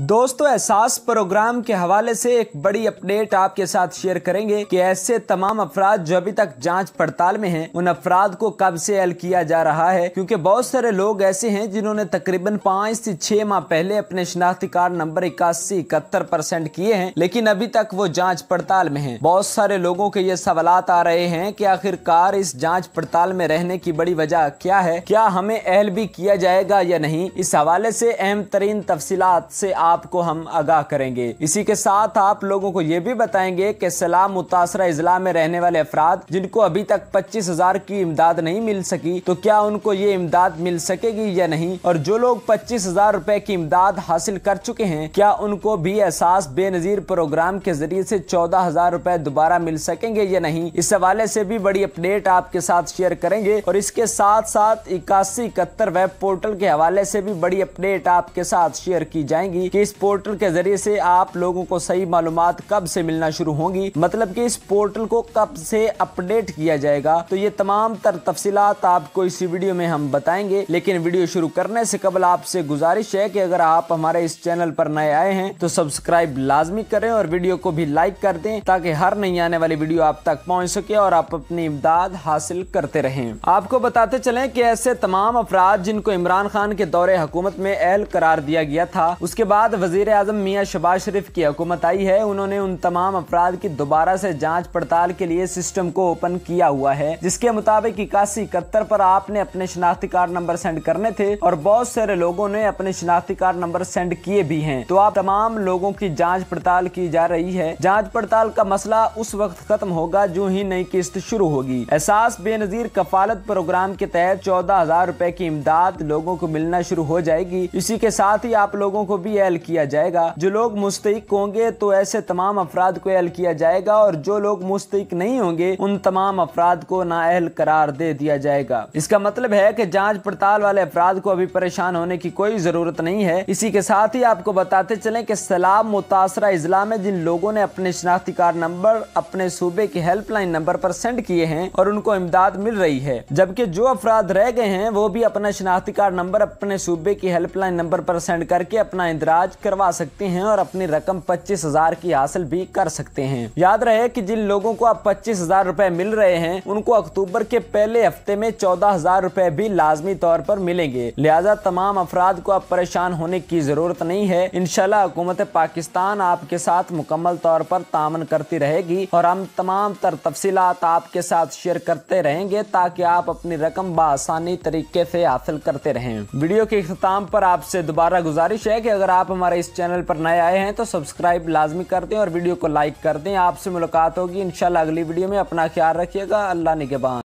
दोस्तों एहसास प्रोग्राम के हवाले से एक बड़ी अपडेट आपके साथ शेयर करेंगे कि ऐसे तमाम अफराद जो अभी तक जांच पड़ताल में हैं उन अफराद को कब से हल किया जा रहा है क्योंकि बहुत सारे लोग ऐसे हैं जिन्होंने तकरीबन पाँच से छह माह पहले अपने शनाख्ती कार्ड नंबर इक्यासी इकहत्तर परसेंट किए हैं लेकिन अभी तक वो जाँच पड़ताल में है बहुत सारे लोगों के ये सवाल आ रहे हैं की आखिरकार इस जाँच पड़ताल में रहने की बड़ी वजह क्या है क्या हमें अहल भी किया जाएगा या नहीं इस हवाले ऐसी अहम तरीन तफसीत आपको हम आगाह करेंगे इसी के साथ आप लोगों को ये भी बताएंगे कि सलाम मुतासरा अजला में रहने वाले अफराद जिनको अभी तक पच्चीस हजार की इमदाद नहीं मिल सकी तो क्या उनको ये इमदाद मिल सकेगी या नहीं और जो लोग पच्चीस हजार रूपए की इमदाद हासिल कर चुके हैं क्या उनको भी एहसास बेनजीर प्रोग्राम के जरिए से चौदह हजार रूपए दोबारा मिल सकेंगे या नहीं इस हवाले से भी बड़ी अपडेट आपके साथ शेयर करेंगे और इसके साथ साथ इक्यासी इकहत्तर वेब पोर्टल के हवाले से भी बड़ी अपडेट आपके साथ शेयर की जाएंगी कि इस पोर्टल के जरिए से आप लोगों को सही मालूम कब से मिलना शुरू होंगी मतलब कि इस पोर्टल को कब से अपडेट किया जाएगा तो ये तमाम तर तफसीत आपको इस वीडियो में हम बताएंगे लेकिन वीडियो शुरू करने से कबल आपसे गुजारिश है कि अगर आप हमारे इस चैनल पर नए आए हैं तो सब्सक्राइब लाजमी करें और वीडियो को भी लाइक कर दें ताकि हर नई आने वाली वीडियो आप तक पहुँच सके और आप अपनी इमदाद हासिल करते रहे आपको बताते चले की ऐसे तमाम अफराद जिनको इमरान खान के दौरे हुकूमत में अहल करार दिया गया था उसके बाद साथ वजीर अजम मियाँ शबाज शरीफ की हुकूमत आई है उन्होंने उन तमाम अफराद की दोबारा से जांच पड़ताल के लिए सिस्टम को ओपन किया हुआ है जिसके मुताबिक इक्यासी इकहत्तर पर आपने अपने शनाख्ती कार्ड नंबर सेंड करने थे और बहुत सारे लोगों ने अपने शनाख्ती कार्ड नंबर सेंड किए भी हैं तो आप तमाम लोगों की जाँच पड़ताल की जा रही है जाँच पड़ताल का मसला उस वक्त खत्म होगा जो ही नई किस्त शुरू होगी एहसास बेनजीर कफालत प्रोग्राम के तहत चौदह हजार रूपए की इमदाद लोगों को मिलना शुरू हो जाएगी इसी के साथ ही आप लोगों को भी एल हल किया जाएगा जो लोग मुस्तक होंगे तो ऐसे तमाम अफराद को अहल किया जाएगा और जो लोग मुस्तक नहीं होंगे उन तमाम अफराद को अहल करार दे दिया जाएगा इसका मतलब है की जाँच पड़ताल वाले अफराद को अभी परेशान होने की कोई जरूरत नहीं है इसी के साथ ही आपको बताते चले की सलाब मुतासरा अजला में जिन लोगों ने अपने शनाख्ती कार्ड नंबर अपने सूबे के हेल्पलाइन नंबर आरोप सेंड किए हैं और उनको इमदाद मिल रही है जबकि जो अफराद रह गए हैं वो भी अपना शनाख्ती कार्ड नंबर अपने सूबे की हेल्पलाइन नंबर आरोप सेंड करके अपना इंदराज इलाज करवा सकते हैं और अपनी रकम पच्चीस हजार की हासिल भी कर सकते हैं याद रहे कि जिन लोगों को अब पच्चीस हजार रूपए मिल रहे हैं उनको अक्टूबर के पहले हफ्ते में चौदह हजार रूपए भी लाजमी तौर पर मिलेंगे लिहाजा तमाम अफराद को अब परेशान होने की जरूरत नहीं है इनशाला हुकूमत पाकिस्तान आपके साथ मुकम्मल तौर पर तामन करती रहेगी और हम तमाम तर तफसीत आपके साथ शेयर करते रहेंगे ताकि आप अपनी रकम बसानी तरीके से हासिल करते रहें वीडियो के अख्ताम पर आपसे दोबारा गुजारिश है कि अगर आप आप हमारे इस चैनल पर नए आए हैं तो सब्सक्राइब लाजमी कर दें और वीडियो को लाइक कर दें आपसे मुलाकात होगी इन अगली वीडियो में अपना ख्याल रखिएगा अल्लाह निगेबान